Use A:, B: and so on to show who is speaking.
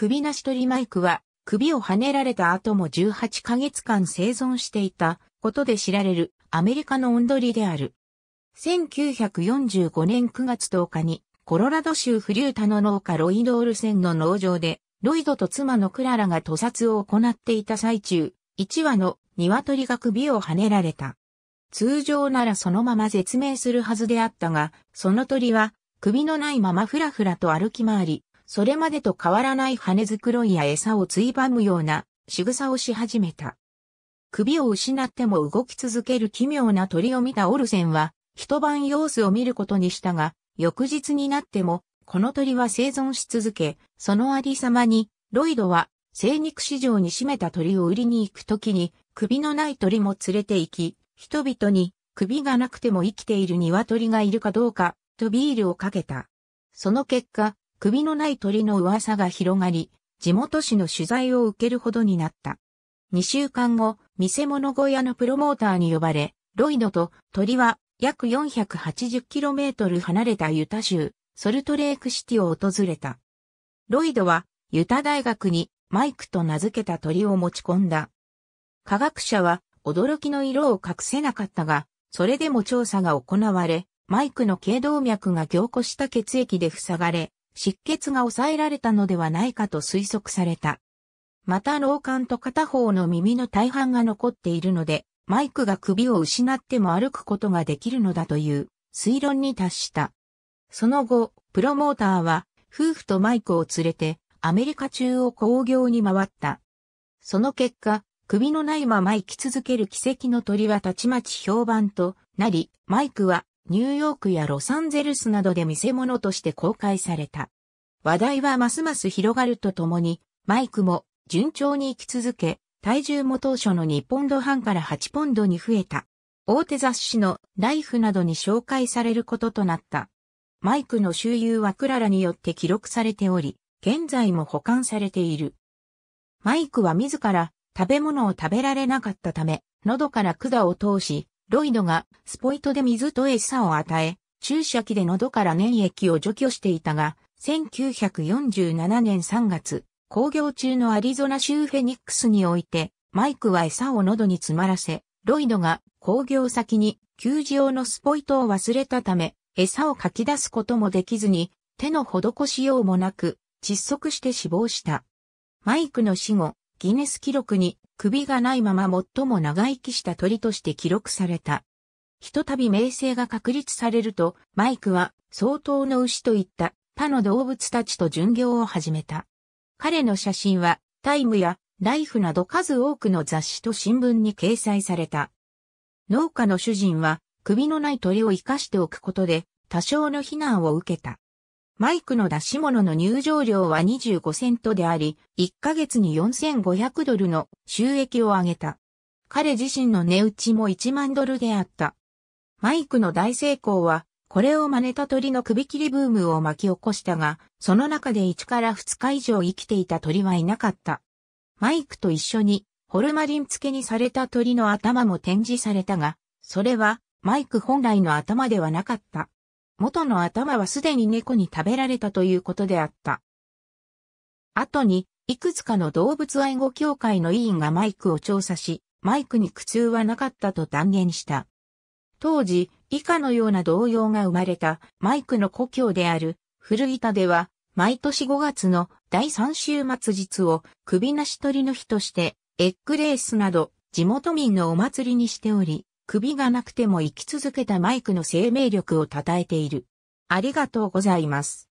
A: 首なし取りマイクは、首をはねられた後も18ヶ月間生存していたことで知られるアメリカの音リである。1945年9月10日にコロラド州フリュータの農家ロイド・ールセンの農場でロイドと妻のクララが屠殺を行っていた最中、1羽の鶏が首をはねられた。通常ならそのまま絶命するはずであったが、その鳥は首のないままふらふらと歩き回り、それまでと変わらない羽繕いや餌をついばむような仕草をし始めた。首を失っても動き続ける奇妙な鳥を見たオルセンは、一晩様子を見ることにしたが、翌日になっても、この鳥は生存し続け、そのありさまに、ロイドは、生肉市場に占めた鳥を売りに行くときに、首のない鳥も連れて行き、人々に、首がなくても生きている鶏がいるかどうか、とビールをかけた。その結果、首のない鳥の噂が広がり、地元紙の取材を受けるほどになった。2週間後、見せ物小屋のプロモーターに呼ばれ、ロイドと鳥は約 480km 離れたユタ州、ソルトレークシティを訪れた。ロイドはユタ大学にマイクと名付けた鳥を持ち込んだ。科学者は驚きの色を隠せなかったが、それでも調査が行われ、マイクの頸動脈が凝固した血液で塞がれ、失血が抑えられたのではないかと推測された。また老眼と片方の耳の大半が残っているので、マイクが首を失っても歩くことができるのだという推論に達した。その後、プロモーターは夫婦とマイクを連れてアメリカ中を工業に回った。その結果、首のないまま生き続ける奇跡の鳥はたちまち評判となり、マイクはニューヨークやロサンゼルスなどで見せ物として公開された。話題はますます広がるとともに、マイクも順調に生き続け、体重も当初の2ポンド半から8ポンドに増えた。大手雑誌のライフなどに紹介されることとなった。マイクの周遊はクララによって記録されており、現在も保管されている。マイクは自ら食べ物を食べられなかったため、喉から管を通し、ロイドがスポイトで水と餌を与え、注射器で喉から粘液を除去していたが、1947年3月、工業中のアリゾナ州フェニックスにおいて、マイクは餌を喉に詰まらせ、ロイドが工業先に給仕用のスポイトを忘れたため、餌をかき出すこともできずに、手の施しようもなく、窒息して死亡した。マイクの死後、ギネス記録に首がないまま最も長生きした鳥として記録された。ひとたび名声が確立されると、マイクは、相当の牛といった他の動物たちと巡業を始めた。彼の写真は、タイムやライフなど数多くの雑誌と新聞に掲載された。農家の主人は、首のない鳥を生かしておくことで、多少の非難を受けた。マイクの出し物の入場料は25セントであり、1ヶ月に4500ドルの収益を上げた。彼自身の値打ちも1万ドルであった。マイクの大成功は、これを真似た鳥の首切りブームを巻き起こしたが、その中で1から2日以上生きていた鳥はいなかった。マイクと一緒に、ホルマリン漬けにされた鳥の頭も展示されたが、それは、マイク本来の頭ではなかった。元の頭はすでに猫に食べられたということであった。後に、いくつかの動物愛護協会の委員がマイクを調査し、マイクに苦痛はなかったと断言した。当時、以下のような動揺が生まれたマイクの故郷である古板では、毎年5月の第3週末日を首なし鳥の日として、エッグレースなど地元民のお祭りにしており、首がなくても生き続けたマイクの生命力を称えている。ありがとうございます。